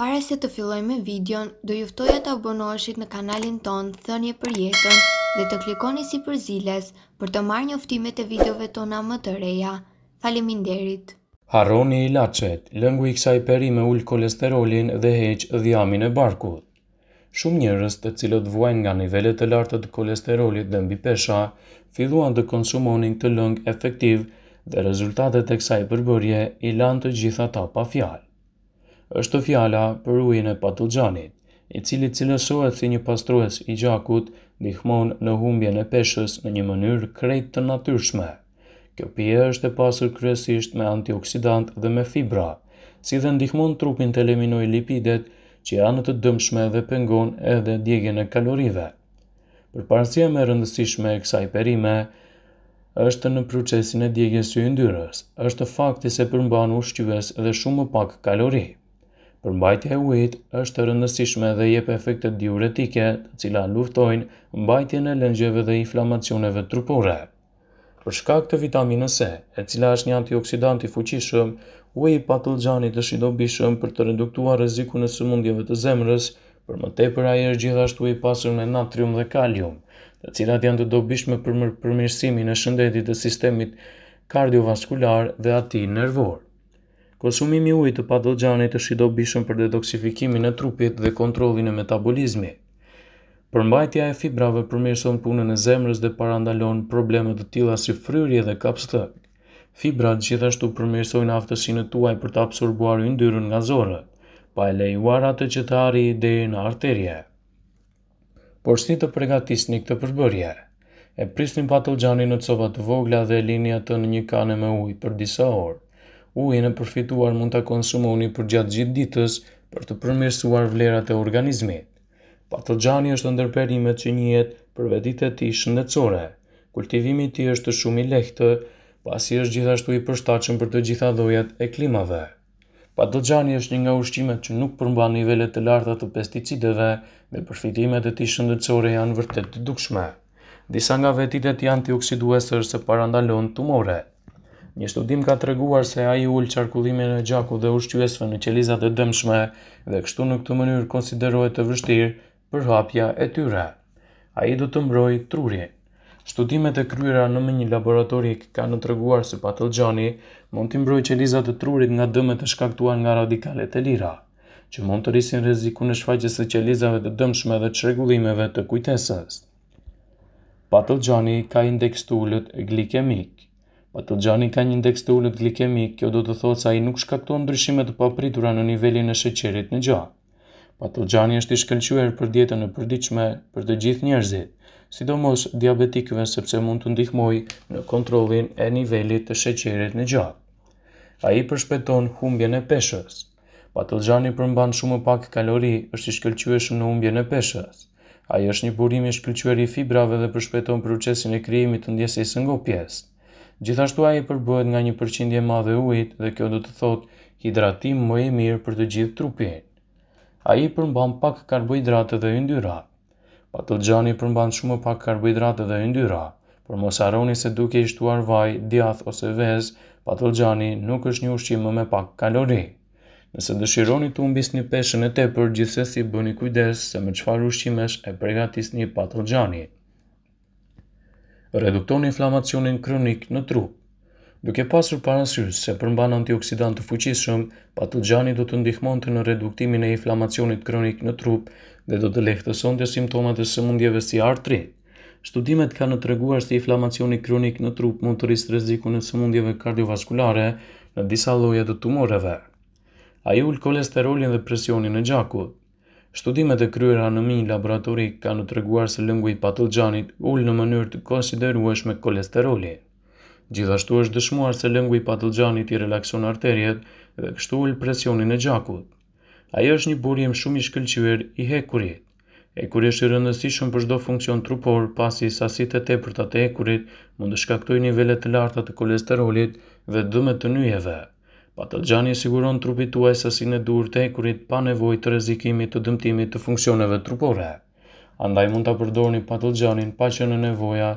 Para se të filloj me videon, do juftoja të abonoheshit në kanalin ton Thënje për jetën dhe të klikoni si për ziles për të marrë njoftimet e videove tona më të reja. Faleminderit! Harroni i lachet, lëngu i kësaj peri me ullë kolesterolin dhe heq dhjamin e barkut. Shumë njërës të cilët vuajnë nga nivellet të lartët të kolesterolit dhe mbi pesha, filluan të konsumonin të lëng efektiv dhe rezultatet e kësaj përbërje i lanë të gjitha ta pa fjalë është fjala për ujin e patullxhanit, i cili cilësohet si një pastrues i gjakut, ndihmon në humbjen e peshës në një mënyrë krejt të natyrshme. Kjo pije është e pasur kryesisht me antioksidant dhe me fibra, si dhe ndihmon trupin të eliminoj lipidet që janë të dëmshme dhe pengon edhe djegjen e kalorive. Për parësia me rëndësishme e kësaj perime, është në procesin e djegjes së yndyrës. Është fakti se përmban ushqyes dhe shumë pak kalori. Përmbajtja e ujit është rëndësishme dhe jep efekte diuretike, të cilat luftojnë mbajtjen e lëngjeve dhe inflamacioneve trupore. Për shkak të vitaminës C, e cila është një antioksidant i fuqishëm, uji i patullxhanit është i dobishëm për të reduktuar rrezikun e sëmundjeve të zemrës, për më tepër ai është gjithashtu i pasur me natrium dhe kalium, të cilat janë të dobishme për përmirësimin e shëndetit të sistemit kardiovaskular dhe atij nervor. Konsumimi ujë të padëllxanit është i dobishëm për detoksifikimin e trupit dhe kontrollin e metabolizmit. Përmbajtja e fibrave përmirëson punën e zemrës dhe parandalon probleme të tilla si fryrje dhe kapstë. Fibrat gjithashtu përmirësojnë aftësinë tuaj për të absorbuar yndyrën nga zorrët, pa e lejuar atë që të arri deri në arterie. Por si të përgatisni këtë përbërje? E pristin patëllxhanin në copa të vogla dhe e lini atë në një kanë me ujë për disa orë ujë e përfituar mund të konsumoni për gjatë gjitë ditës për të përmirësuar vlerat e organizmit. Patogjani është ndërperimet që njëhet për vetit e ti shëndetsore. Kultivimi ti është shumë i lehtë, pasi është gjithashtu i përstachën për të gjitha dhojat e klimave. Patogjani është një nga ushqimet që nuk përmba nivellet të larta të pesticideve me përfitimet e ti shëndetsore janë vërtet të dukshme. Disa nga vetit e ti antioksiduesër se parandalon tumore. Një studim ka të reguar se a i ullë e gjaku dhe ushqyesve në qelizat e dëmshme dhe kështu në këtë mënyrë konsiderohet të vështirë për hapja e tyre. A i du të mbroj truri. Studimet e kryra në më një laboratorik ka në të reguar se patëlgjani mund të mbrojë qelizat e trurit nga dëmet e shkaktuar nga radikalet e lira, që mund të rrisin reziku në shfaqjes e qelizave të dëmshme dhe të shregullimeve të kujtesës. Patëlgjani ka indeks të ullët Ato po gjani ka një indeks të ullët glikemik, kjo do të thotë sa i nuk shkaktuan ndryshime të papritura në nivelin e sheqerit në gjahë. Pato gjani është i shkelqyër për dietën e përdiqme për të gjithë njerëzit, sidomos diabetikëve sepse mund të ndihmoj në kontrolin e nivelit të sheqerit në gjatë. A i përshpeton humbjen e peshës. Pato gjani përmban shumë pak kalori është i shkelqyër shumë në humbjen e peshës. A i është një burimi shkelqyër i fibrave dhe përshpeton procesin e kryimit të ndjesis në Gjithashtu ai përbohet nga një përqindje e madhe ujit dhe kjo do të thotë hidratim më i mirë për të gjithë trupin. Ai përmban pak karbohidrate dhe yndyra. Patollxhani përmban shumë pak karbohidrate dhe yndyra, por mos harroni se duke i shtuar vaj, djath ose vezë, patollxhani nuk është një ushqim më me pak kalori. Nëse dëshironi të humbisni peshën e tepër, gjithsesi bëni kujdes se me çfarë ushqimesh e përgatisni patollxhanin redukton inflamacionin kronik në trup. Duke pasur parasysh se përmban antioksidant të fuqishëm, patogjani do të ndihmonte në reduktimin e inflamacionit kronik në trup dhe do të lehtësonte simptomat e sëmundjeve si artri. Studimet kanë në treguar se inflamacioni kronik në trup mund të rrisë rrezikun e sëmundjeve kardiovaskulare në disa lloje të tumoreve. Ai ul kolesterolin dhe presionin e gjakut. Studimet e kryera në minjë laboratorik kanë të reguar se lëngu i patëlgjanit ullë në mënyrë të konsiderueshme kolesteroli. Gjithashtu është dëshmuar se lëngu i patëlgjanit i relakson arterjet dhe kështu ullë presionin e gjakut. Ajo është një burjem shumë i shkëllqyër i hekurit. Ekuri është i rëndësishëm për shdo funksion trupor pasi sasit e te për të ekurit mund të shkaktoj nivellet të larta të kolesterolit dhe dëmet të njëjeve. Patogjani siguron trupit tuaj sasinë e dur të ekurit pa nevojë të rrezikimit të dëmtimit të funksioneve trupore. Andaj mund të përdorni patogjanin pa që në nevoja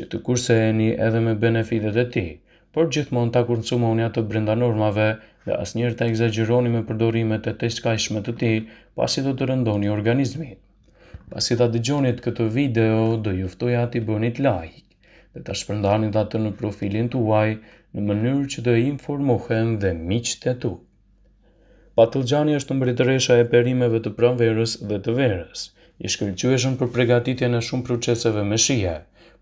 që të kurse e një edhe me benefitet e ti, por gjithmonë të kërëncumë unja të brenda normave dhe as njerë të egzageroni me përdorimet e të iskajshme të ti pasi do të rëndoni organizmi. Pasi të dëgjonit këtë video, do juftoj ati bënit like dhe të shpërndani dhe të në profilin të uaj në mënyrë që të informohen dhe miqët e tu. Patilgjani është mbretëresha e perimeve të pranverës dhe të verës, i shkëllqyëshën për pregatitje në shumë proceseve me shia,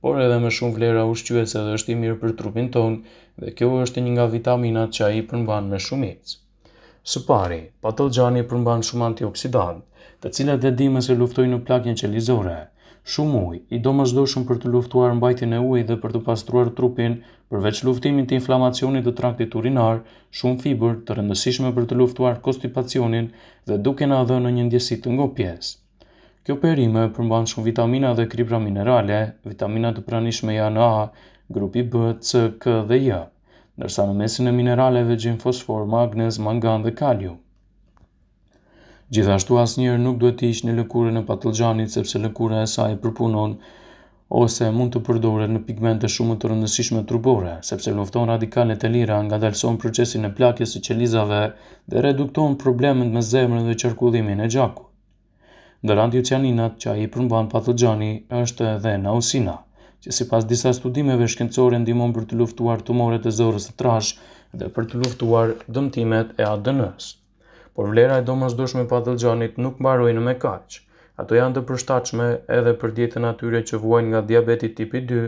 por edhe me shumë vlera ushqyëse dhe është i mirë për trupin ton, dhe kjo është një nga vitaminat që a i përmban me shumicë. Së pari, patëllxani përmban shumë antioksidant, të cilat dhe dimës e luftojnë në plakjen qelizore, lizore, Shumë uj, i do më zdo shumë për të luftuar në bajtin e uj dhe për të pastruar trupin, përveç luftimin të inflamacionit dhe traktit urinar, shumë fiber të rëndësishme për të luftuar kostipacionin dhe duke në adhë në një ndjesit të ngopjes. Kjo perime përmban shumë vitamina dhe kripra minerale, vitamina të pranishme janë A, grupi B, C, K dhe J, nërsa në mesin e mineraleve gjim fosfor, magnez, mangan dhe kalium. Gjithashtu asnjëherë nuk duhet të ishë në lëkurën e patëllxhanit sepse lëkura e saj përpunon ose mund të përdoret në pigmente shumë të rëndësishme trupore, sepse lufton radikalet e lira nga dalëson procesin e plakjes së qelizave dhe redukton problemet me zemrën dhe qërkudhimin e gjaku. Dhe radiocianinat që a i përmban patogjani është edhe nausina, që si pas disa studimeve shkencore ndimon për të luftuar tumoret e zorës të trash dhe për të luftuar dëmtimet e adënës por vlera e domës dushme pa dëlgjanit nuk mbarojnë me kaq. Ato janë të përshtachme edhe për dietën atyre që vuajnë nga diabeti tipi 2,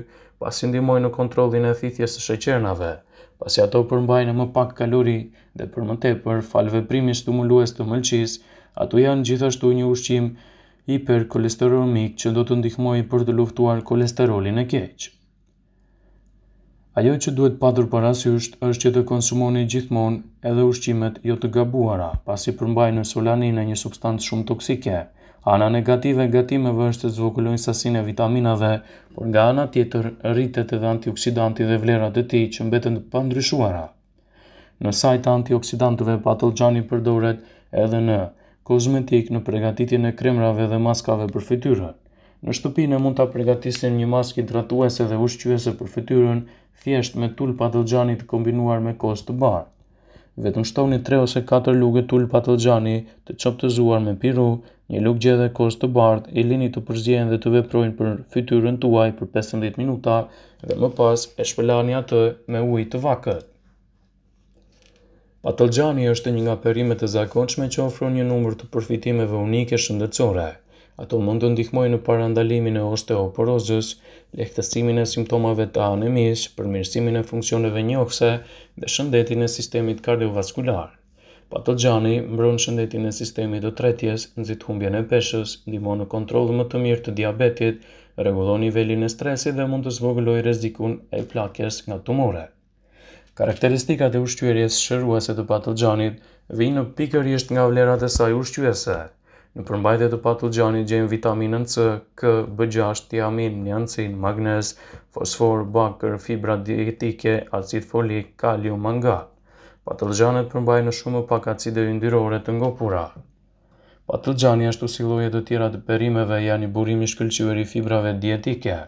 pasi ndimojnë në kontrolin e thithjes së sheqernave, pasi ato përmbajnë më pak kalori dhe për më tepër falve primi stimulues të mëlqis, ato janë gjithashtu një ushqim hiperkolesterolemik që do të ndihmojë për të luftuar kolesterolin e keqë. Ajo që duhet patur parasysht është që të konsumoni gjithmonë edhe ushqimet jo të gabuara, pasi përmbajnë në solanin e një substancë shumë toksike. Ana negative gatimeve është të zvokullojnë sasin e vitaminave, por nga ana tjetër rritet edhe antioksidanti dhe vlerat e ti që mbeten të pandryshuara. Në sajt antioksidantëve patëll gjani përdoret edhe në kozmetik në pregatitin e kremrave dhe maskave për fityrët. Në shtëpinë mund ta përgatisin një maskë hidratuese dhe ushqyese për fytyrën thjesht me tul patëllxhani të kombinuar me kostë të bardhë. Vetëm shtoni 3 ose 4 lugë tul patëllxhani të çoptëzuar me piru, një lugë gjethe kostë të bardhë e lini të përzihen dhe të veprojnë për fytyrën tuaj për 15 minuta dhe më pas e shpëlani atë me ujë të vakët. Patëllxhani është një nga perimet e zakonshme që ofron një numër të përfitimeve unike shëndetësore. Ato mund të ndihmojnë në parandalimin e osteoporozës, lehtësimin e simptomave të anemisë, përmirësimin e funksioneve njohëse dhe shëndetin e sistemit kardiovaskular. Patogjani mbron shëndetin e sistemit të tretjes, nxit humbjen e peshës, ndihmon në kontroll më të mirë të diabetit, rregullon nivelin e stresit dhe mund të zvogëlojë rrezikun e plakjes nga tumore. Karakteristikat e ushqyerjes shëruese të patogjanit vijnë pikërisht nga vlerat e saj ushqyese. Në përmbajtje të patulgjani gjejmë vitaminën C, K, B6, tiamin, njancin, magnez, fosfor, bakër, fibra dietike, acid folik, kalium, mangan. Patulgjanet përmbajnë në shumë pak acide yndyrore të ngopura. Patulgjani ashtu si loje të tjera të perimeve janë i burimi shkëllqyër i fibrave dietike.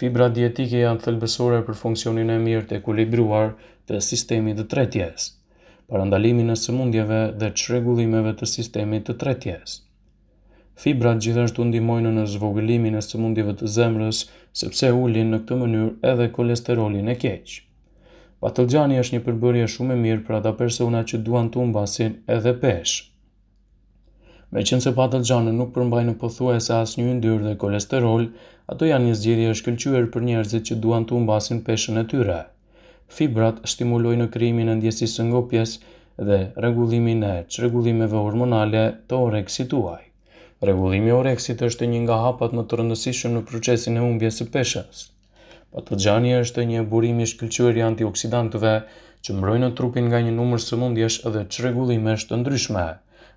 Fibra dietike janë thelbësore për funksionin e mirë të ekuilibruar të sistemi dhe tretjesë për ndalimin e sëmundjeve dhe çrregullimeve të sistemit të tretjes. Fibrat gjithashtu ndihmojnë në zvogëlimin e sëmundjeve të zemrës, sepse ulin në këtë mënyrë edhe kolesterolin e keq. Patëllgjani është një përbërje shumë e mirë për ata persona që duan të umbasin edhe peshë. Me qënë se patëllgjani nuk përmbajnë pëthuaj se asë një ndyrë dhe kolesterol, ato janë një zgjidhje është këllqyër për njerëzit që duan të umbasin peshën e tyre. Fibrat stimulojnë në krijimin e ndjesisë së ngopjes dhe rregullimin e çrregullimeve hormonale të oreksit tuaj. Rregullimi i oreksit është një nga hapat më të rëndësishëm në procesin e humbjes së peshës. Patogjani është një burim i i antioksidantëve që mbrojnë në trupin nga një numër sëmundjesh dhe çrregullimesh të ndryshme.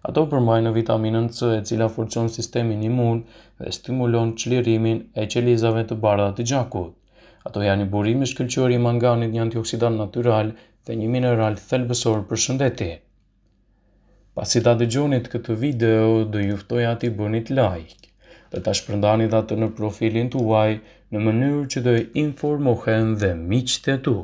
Ato përmbajnë vitaminën C, e cila forcon sistemin imun dhe stimulon çlirimin e qelizave të bardha të gjakut. Ato janë i burimi shkëllqyër i manganit një antioksidan natural dhe një mineral thelbësor për shëndeti. Pas i ta dhe gjonit këtë video, dhe juftoj ati bënit like dhe ta shpërndani dhe atë në profilin të uaj në mënyrë që dhe informohen dhe miqët e tu.